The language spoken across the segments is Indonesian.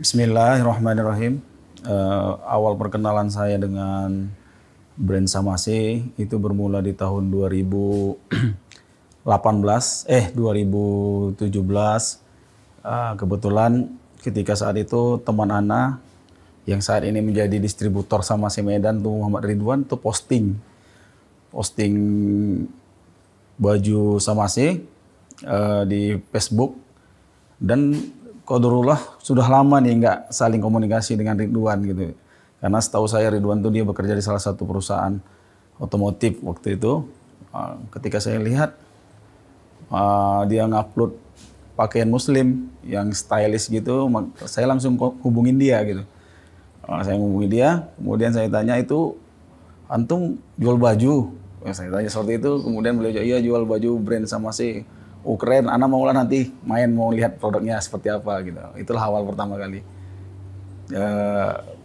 Bismillahirrahmanirrahim. Uh, awal perkenalan saya dengan brand Samasi itu bermula di tahun 2018 eh 2017. Uh, eh, kebetulan ketika saat itu teman Ana yang saat ini menjadi distributor Samasi Medan tuh Muhammad Ridwan tuh posting posting baju Samasi uh, eh, di Facebook dan Kodrullah sudah lama nih nggak saling komunikasi dengan Ridwan gitu. Karena setahu saya Ridwan tuh dia bekerja di salah satu perusahaan otomotif waktu itu. Ah, ketika saya lihat ah, dia ngupload pakaian muslim yang stylish gitu, saya langsung hubungin dia gitu. Ah, saya hubungi dia, kemudian saya tanya itu antum jual baju. Ya, saya tanya seperti itu, kemudian beliau iya jual baju brand sama si oh keren, mau lah nanti main mau lihat produknya seperti apa gitu. Itulah awal pertama kali e,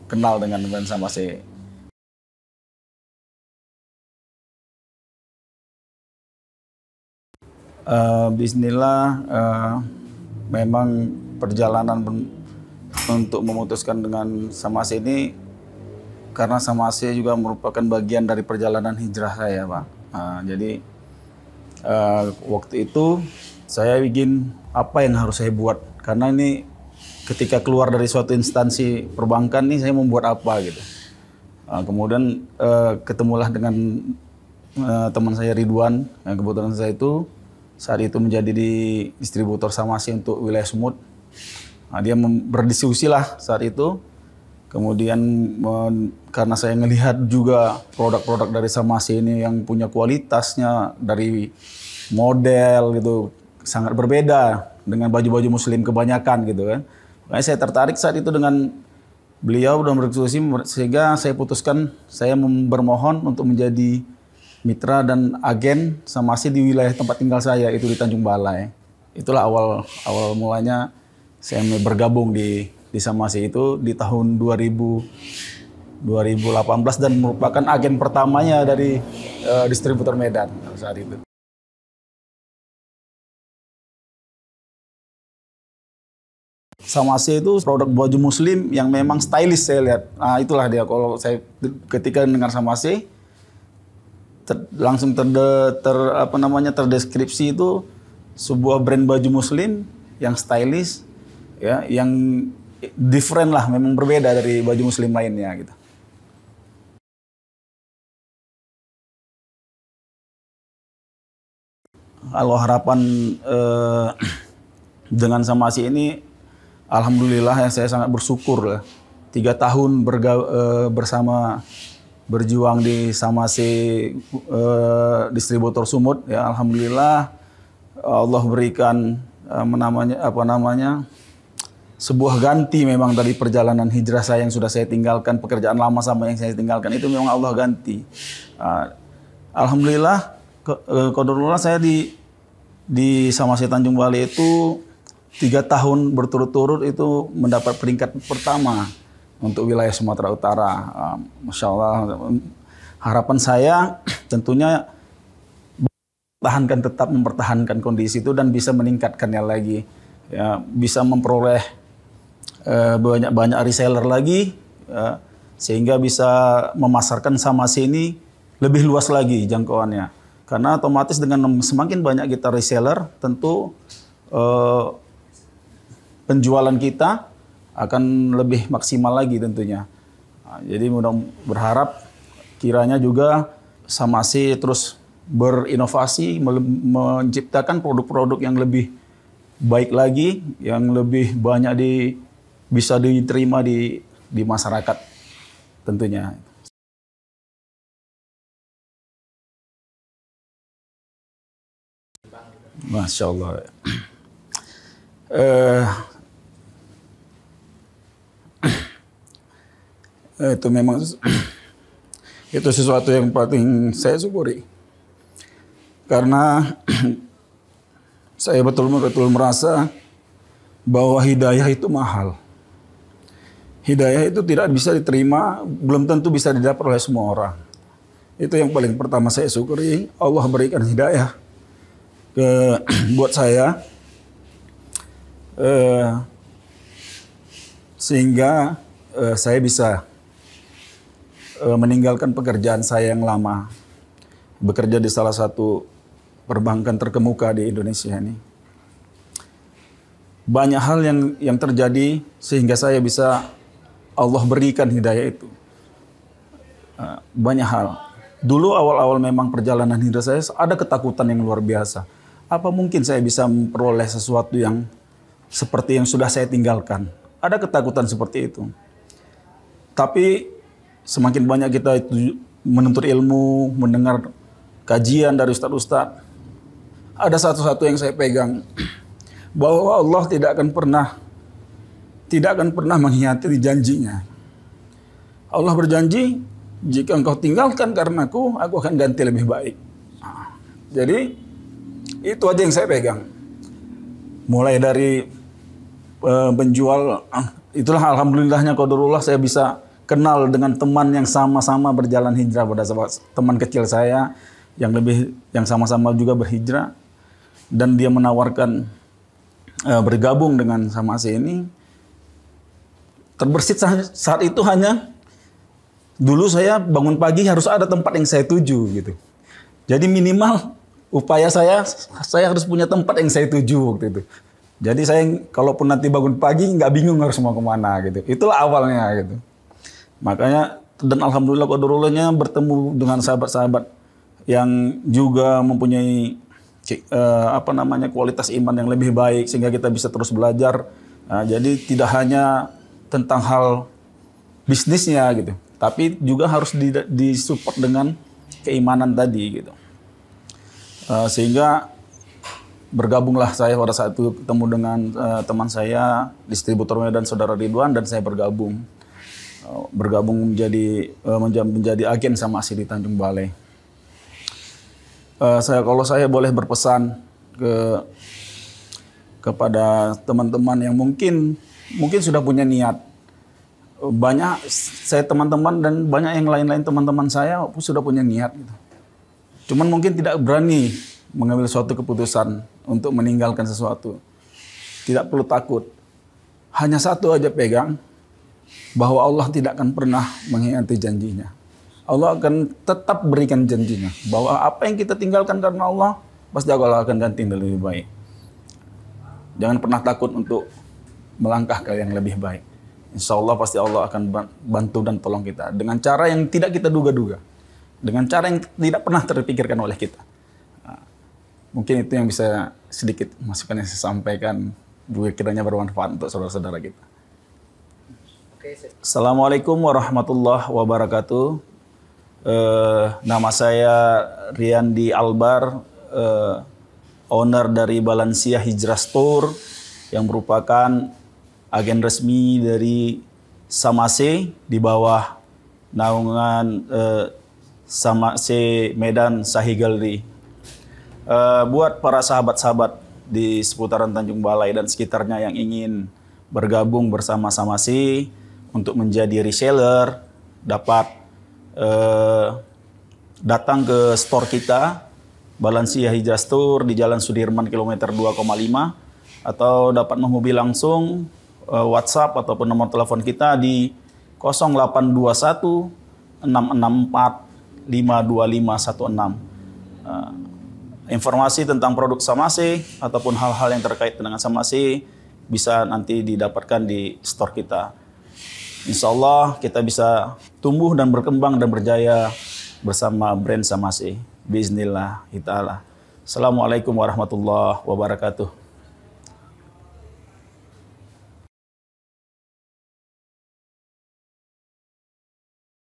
kenal dengan brand sama si Uh, Bismillah uh, memang perjalanan untuk memutuskan dengan Samase ini karena Samase juga merupakan bagian dari perjalanan hijrah saya, Pak. Uh, jadi uh, waktu itu saya bikin apa yang harus saya buat karena ini ketika keluar dari suatu instansi perbankan nih saya membuat apa gitu. Uh, kemudian uh, ketemulah dengan uh, teman saya Ridwan yang nah, kebetulan saya itu saat itu menjadi di distributor samasi untuk wilayah Sumut. Nah, dia berdiskusi lah saat itu Kemudian karena saya melihat juga produk-produk dari Samasi ini yang punya kualitasnya dari model gitu sangat berbeda dengan baju-baju muslim kebanyakan gitu kan. Makanya saya tertarik saat itu dengan beliau dan berdiskusi sehingga saya putuskan saya bermohon untuk menjadi mitra dan agen Samasi di wilayah tempat tinggal saya itu di Tanjung Balai. Itulah awal awal mulanya saya bergabung di Samasi itu di tahun 2000 2018 dan merupakan agen pertamanya dari uh, distributor Medan saat itu. Samasi itu produk baju muslim yang memang stylish saya lihat. Nah, itulah dia kalau saya ketika dengar Samasi ter, langsung ter, ter apa namanya terdeskripsi itu sebuah brand baju muslim yang stylish ya yang different lah, memang berbeda dari baju muslim lainnya gitu. Kalau harapan eh, dengan si ini, alhamdulillah ya saya sangat bersyukur lah. Ya. Tiga tahun berga, eh, bersama berjuang di Samasi eh, distributor Sumut ya alhamdulillah Allah berikan eh, menamanya apa namanya sebuah ganti memang dari perjalanan hijrah saya yang sudah saya tinggalkan, pekerjaan lama sama yang saya tinggalkan itu memang Allah ganti. Uh, Alhamdulillah, kodurullah saya di di sama saya Tanjung Bali itu tiga tahun berturut-turut itu mendapat peringkat pertama untuk wilayah Sumatera Utara. Uh, Masya Allah, harapan saya tentunya tahankan tetap mempertahankan kondisi itu dan bisa meningkatkannya lagi, ya, bisa memperoleh Eh, banyak banyak reseller lagi ya, sehingga bisa memasarkan sama sini lebih luas lagi jangkauannya karena otomatis dengan semakin banyak kita reseller tentu eh, penjualan kita akan lebih maksimal lagi tentunya nah, jadi mudah berharap kiranya juga sama sih terus berinovasi menciptakan produk-produk yang lebih baik lagi yang lebih banyak di bisa diterima di di masyarakat tentunya. Masya Allah. Uh, itu memang itu sesuatu yang paling saya syukuri karena saya betul-betul merasa bahwa hidayah itu mahal hidayah itu tidak bisa diterima, belum tentu bisa didapat oleh semua orang. Itu yang paling pertama saya syukuri, Allah berikan hidayah ke buat saya. Eh, sehingga eh, saya bisa eh, meninggalkan pekerjaan saya yang lama, bekerja di salah satu perbankan terkemuka di Indonesia ini. Banyak hal yang yang terjadi sehingga saya bisa Allah berikan hidayah itu. Ah, banyak hal. Dulu awal-awal memang perjalanan hidup saya ada ketakutan yang luar biasa. Apa mungkin saya bisa memperoleh sesuatu yang seperti yang sudah saya tinggalkan? Ada ketakutan seperti itu. Tapi semakin banyak kita itu menuntut ilmu, mendengar kajian dari ustadz-ustadz, ada satu-satu yang saya pegang bahwa Allah tidak akan pernah tidak akan pernah mengkhianati janjinya. Allah berjanji, jika engkau tinggalkan karenaku, aku akan ganti lebih baik. Ah, jadi, itu aja yang saya pegang. Mulai dari penjual, eh, uh, ah, itulah alhamdulillahnya kodurullah saya bisa kenal dengan teman yang sama-sama berjalan hijrah pada sahabat. teman kecil saya yang lebih yang sama-sama juga berhijrah dan dia menawarkan uh, bergabung dengan sama saya ini terbersit saat itu hanya dulu saya bangun pagi harus ada tempat yang saya tuju gitu. Jadi minimal upaya saya saya harus punya tempat yang saya tuju waktu itu. Jadi saya kalaupun nanti bangun pagi nggak bingung harus mau kemana gitu. Itulah awalnya gitu. Makanya dan alhamdulillah kodorullahnya bertemu dengan sahabat-sahabat yang juga mempunyai eh, apa namanya kualitas iman yang lebih baik sehingga kita bisa terus belajar. Nah, jadi tidak hanya tentang hal bisnisnya gitu. Tapi juga harus di, disupport dengan keimanan tadi gitu. Uh, sehingga bergabunglah saya pada saat itu ketemu dengan uh, teman saya distributor dan saudara Ridwan dan saya bergabung eh, bergabung menjadi menjadi agen sama di Tanjung Balai. saya kalau saya boleh berpesan ke kepada teman-teman yang mungkin mungkin sudah punya niat. Banyak saya teman-teman dan banyak yang lain-lain teman-teman saya sudah punya niat gitu. Cuman mungkin tidak berani mengambil suatu keputusan untuk meninggalkan sesuatu. Tidak perlu takut. Hanya satu aja pegang bahwa Allah tidak akan pernah mengkhianati janjinya. Allah akan tetap berikan janjinya bahwa apa yang kita tinggalkan karena Allah pasti Allah akan ganti dengan yang lebih baik. Jangan pernah takut untuk melangkah ke yang lebih baik. Insya Allah pasti Allah akan bantu dan tolong kita dengan cara yang tidak kita duga-duga, dengan cara yang tidak pernah terpikirkan oleh kita. Nah, mungkin itu yang bisa sedikit masukan yang saya sampaikan, juga kiranya bermanfaat untuk saudara-saudara kita. Assalamualaikum warahmatullahi wabarakatuh. Eh, nama saya Riyandi Albar, eh, owner dari Balansia Hijrah Store yang merupakan agen resmi dari Samase di bawah naungan uh, Samase Medan Sahigalri. Uh, eh, buat para sahabat-sahabat di seputaran Tanjung Balai dan sekitarnya yang ingin bergabung bersama Samase untuk menjadi reseller dapat uh, datang ke store kita Balansia Hijastur di Jalan Sudirman kilometer 2,5 atau dapat menghubungi langsung uh, WhatsApp ataupun nomor telepon kita di 0821 664 52516. informasi tentang produk Samase ataupun hal-hal yang terkait dengan Samase bisa nanti didapatkan di store kita. Insya Allah kita bisa tumbuh dan berkembang dan berjaya bersama brand Samase. Bismillah, lah. Assalamualaikum warahmatullahi wabarakatuh.